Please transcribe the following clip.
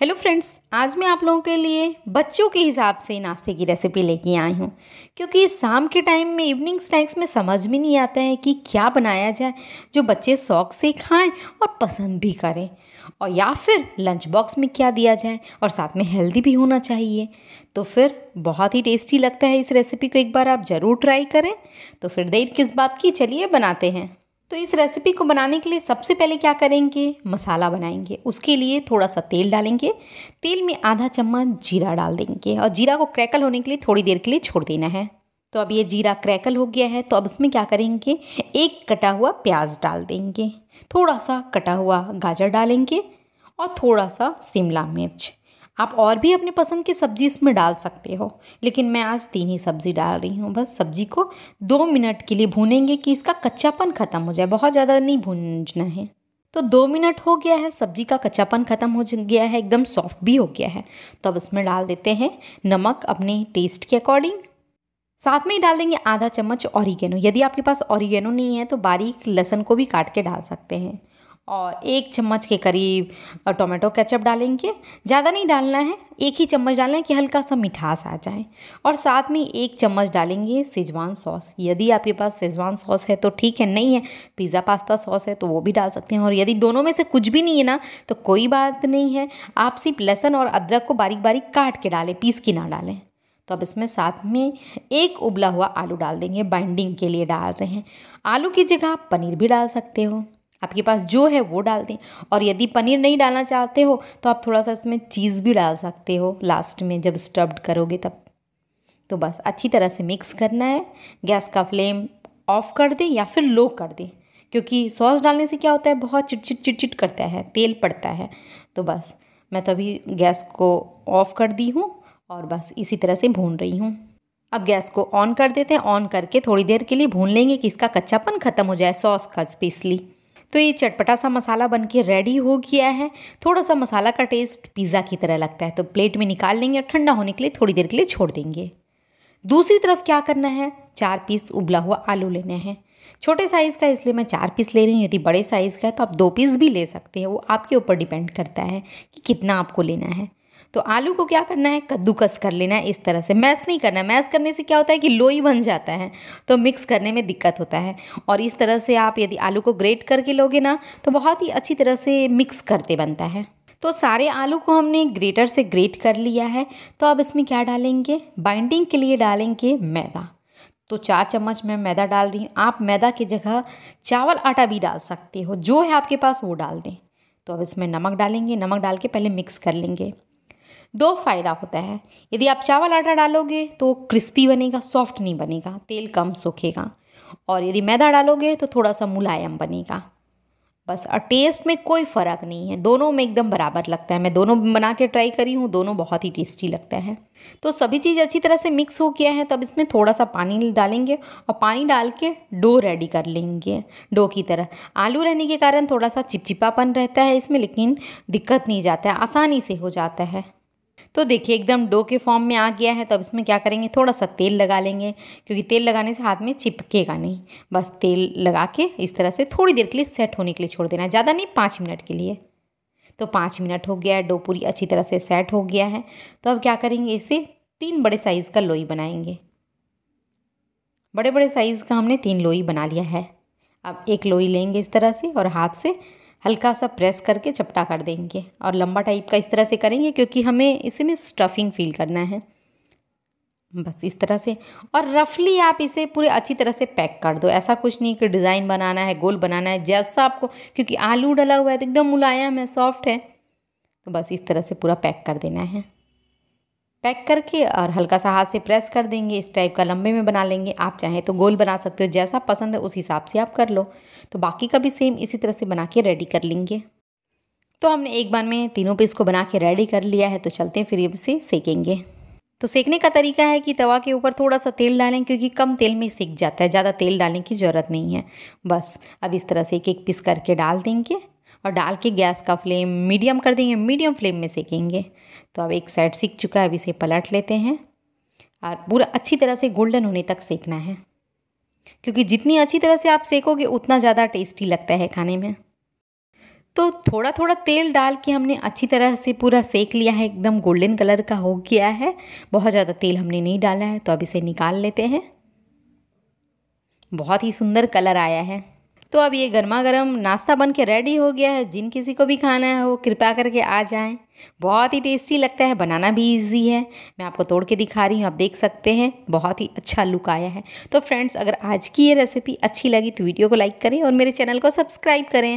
hello friends आज मैं आप लोगों के लिए बच्चों के हिसाब से नाश्ते की रेसिपी लेके आई हूँ क्योंकि शाम के टाइम में इवनिंग स्नैक्स में समझ में नहीं आता है कि क्या बनाया जाए जो बच्चे शौक से खाएं और पसंद भी करें और या फिर लंच बॉक्स में क्या दिया जाए और साथ में हेल्दी भी होना चाहिए तो फिर बहुत ही टेस्टी लगता है इस रेसिपी को एक बार आप ज़रूर ट्राई करें तो फिर देर किस बात की चलिए बनाते हैं तो इस रेसिपी को बनाने के लिए सबसे पहले क्या करेंगे मसाला बनाएंगे उसके लिए थोड़ा सा तेल डालेंगे तेल में आधा चम्मच जीरा डाल देंगे और जीरा को क्रैकल होने के लिए थोड़ी देर के लिए छोड़ देना है तो अब ये जीरा क्रैकल हो गया है तो अब इसमें क्या करेंगे एक कटा हुआ प्याज डाल देंगे थोड़ा सा कटा हुआ गाजर डालेंगे और थोड़ा सा शिमला मिर्च आप और भी अपनी पसंद की सब्जी इसमें डाल सकते हो लेकिन मैं आज तीन ही सब्ज़ी डाल रही हूँ बस सब्ज़ी को दो मिनट के लिए भूनेंगे कि इसका कच्चापन ख़त्म हो जाए बहुत ज़्यादा नहीं भूनना है तो दो मिनट हो गया है सब्जी का कच्चापन ख़त्म हो गया है एकदम सॉफ्ट भी हो गया है तो अब इसमें डाल देते हैं नमक अपने टेस्ट के अकॉर्डिंग साथ में ही डाल देंगे आधा चम्मच ऑरिगेनो यदि आपके पास ऑरिगेनो नहीं है तो बारीक लहसन को भी काट के डाल सकते हैं और एक चम्मच के करीब टोमेटो केचप डालेंगे ज़्यादा नहीं डालना है एक ही चम्मच डालना है कि हल्का सा मिठास आ जाए और साथ में एक चम्मच डालेंगे शेजवान सॉस यदि आपके पास शेजवान सॉस है तो ठीक है नहीं है पिज़्ज़ा पास्ता सॉस है तो वो भी डाल सकते हैं और यदि दोनों में से कुछ भी नहीं है ना तो कोई बात नहीं है आप सिर्फ लहसुन और अदरक को बारीक बारीक काट के डालें पीस के ना डालें तो अब इसमें साथ में एक उबला हुआ आलू डाल देंगे बाइंडिंग के लिए डाल रहे हैं आलू की जगह आप पनीर भी डाल सकते हो आपके पास जो है वो डाल दें और यदि पनीर नहीं डालना चाहते हो तो आप थोड़ा सा इसमें चीज़ भी डाल सकते हो लास्ट में जब स्टफ्ड करोगे तब तो बस अच्छी तरह से मिक्स करना है गैस का फ्लेम ऑफ कर दें या फिर लो कर दें क्योंकि सॉस डालने से क्या होता है बहुत चिटचिट चिटचिट करता है तेल पड़ता है तो बस मैं तो अभी गैस को ऑफ़ कर दी हूँ और बस इसी तरह से भून रही हूँ अब गैस को ऑन कर देते हैं ऑन करके थोड़ी देर के लिए भून लेंगे कि इसका कच्चापन ख़त्म हो जाए सॉस का स्पेशली तो ये चटपटा सा मसाला बन के रेडी हो गया है थोड़ा सा मसाला का टेस्ट पिज़्ज़ा की तरह लगता है तो प्लेट में निकाल लेंगे और ठंडा होने के लिए थोड़ी देर के लिए छोड़ देंगे दूसरी तरफ क्या करना है चार पीस उबला हुआ आलू लेना है छोटे साइज़ का इसलिए मैं चार पीस ले रही हूँ यदि बड़े साइज़ का है तो आप दो पीस भी ले सकते हैं वो आपके ऊपर डिपेंड करता है कि कितना आपको लेना है तो आलू को क्या करना है कद्दूकस कर लेना है इस तरह से मैश नहीं करना है मैश करने से क्या होता है कि लोई बन जाता है तो मिक्स करने में दिक्कत होता है और इस तरह से आप यदि आलू को ग्रेट करके लोगे ना तो बहुत ही अच्छी तरह से मिक्स करते बनता है तो सारे आलू को हमने ग्रेटर से ग्रेट कर लिया है तो अब इसमें क्या डालेंगे बाइंडिंग के लिए डालेंगे मैदा तो चार चम्मच मैं मैदा डाल रही हूँ आप मैदा की जगह चावल आटा भी डाल सकते हो जो है आपके पास वो डाल दें तो अब इसमें नमक डालेंगे नमक डाल के पहले मिक्स कर लेंगे दो फ़ायदा होता है यदि आप चावल आटा डालोगे तो क्रिस्पी बनेगा सॉफ्ट नहीं बनेगा तेल कम सूखेगा और यदि मैदा डालोगे तो थोड़ा सा मुलायम बनेगा बस और टेस्ट में कोई फ़र्क नहीं है दोनों में एकदम बराबर लगता है मैं दोनों बना के ट्राई करी हूँ दोनों बहुत ही टेस्टी लगता है तो सभी चीज़ अच्छी तरह से मिक्स हो गया है तो अब इसमें थोड़ा सा पानी डालेंगे और पानी डाल के डो रेडी कर लेंगे डो की तरह आलू रहने के कारण थोड़ा सा चिपचिपापन रहता है इसमें लेकिन दिक्कत नहीं जाता है आसानी से हो जाता है तो देखिए एकदम डो के फॉर्म में आ गया है तो अब इसमें क्या करेंगे थोड़ा सा तेल लगा लेंगे क्योंकि तेल लगाने से हाथ में चिपकेगा नहीं बस तेल लगा के इस तरह से थोड़ी देर के लिए सेट होने के लिए छोड़ देना है ज़्यादा नहीं पाँच मिनट के लिए तो पाँच मिनट हो गया है डो पूरी अच्छी तरह से सेट हो गया है तो अब क्या करेंगे इसे तीन बड़े साइज़ का लोई बनाएंगे बड़े बड़े साइज़ का हमने तीन लोई बना लिया है अब एक लोई लेंगे इस तरह से और हाथ से हल्का सा प्रेस करके चपटा कर देंगे और लंबा टाइप का इस तरह से करेंगे क्योंकि हमें इसमें स्टफिंग फील करना है बस इस तरह से और रफली आप इसे पूरे अच्छी तरह से पैक कर दो ऐसा कुछ नहीं कि डिज़ाइन बनाना है गोल बनाना है जैसा आपको क्योंकि आलू डला हुआ है तो एकदम मुलायम है सॉफ्ट है तो बस इस तरह से पूरा पैक कर देना है पैक करके और हल्का सा हाथ से प्रेस कर देंगे इस टाइप का लंबे में बना लेंगे आप चाहें तो गोल बना सकते हो जैसा पसंद है उस हिसाब से आप कर लो तो बाकी का भी सेम इसी तरह से बना के रेडी कर लेंगे तो हमने एक बार में तीनों पीस को बना के रेडी कर लिया है तो चलते हैं फिर इसे सेकेंगे तो सेकने का तरीका है कि तवा के ऊपर थोड़ा सा तेल डालें क्योंकि कम तेल में सीख जाता है ज़्यादा तेल डालने की ज़रूरत नहीं है बस अब इस तरह से एक एक पीस करके डाल देंगे और डाल के गैस का फ्लेम मीडियम कर देंगे मीडियम फ्लेम में सेकेंगे तो अब एक साइड सीख चुका है अब इसे पलट लेते हैं और पूरा अच्छी तरह से गोल्डन होने तक सेकना है क्योंकि जितनी अच्छी तरह से आप सेकोगे उतना ज़्यादा टेस्टी लगता है खाने में तो थोड़ा थोड़ा तेल डाल के हमने अच्छी तरह से पूरा सेक लिया है एकदम गोल्डन कलर का हो गया है बहुत ज़्यादा तेल हमने नहीं डाला है तो अब इसे निकाल लेते हैं बहुत ही सुंदर कलर आया है तो अब ये गर्मा गर्म नाश्ता बन के रेडी हो गया है जिन किसी को भी खाना है वो कृपा करके आ जाएं बहुत ही टेस्टी लगता है बनाना भी इजी है मैं आपको तोड़ के दिखा रही हूँ आप देख सकते हैं बहुत ही अच्छा लुक आया है तो फ्रेंड्स अगर आज की ये रेसिपी अच्छी लगी तो वीडियो को लाइक करें और मेरे चैनल को सब्सक्राइब करें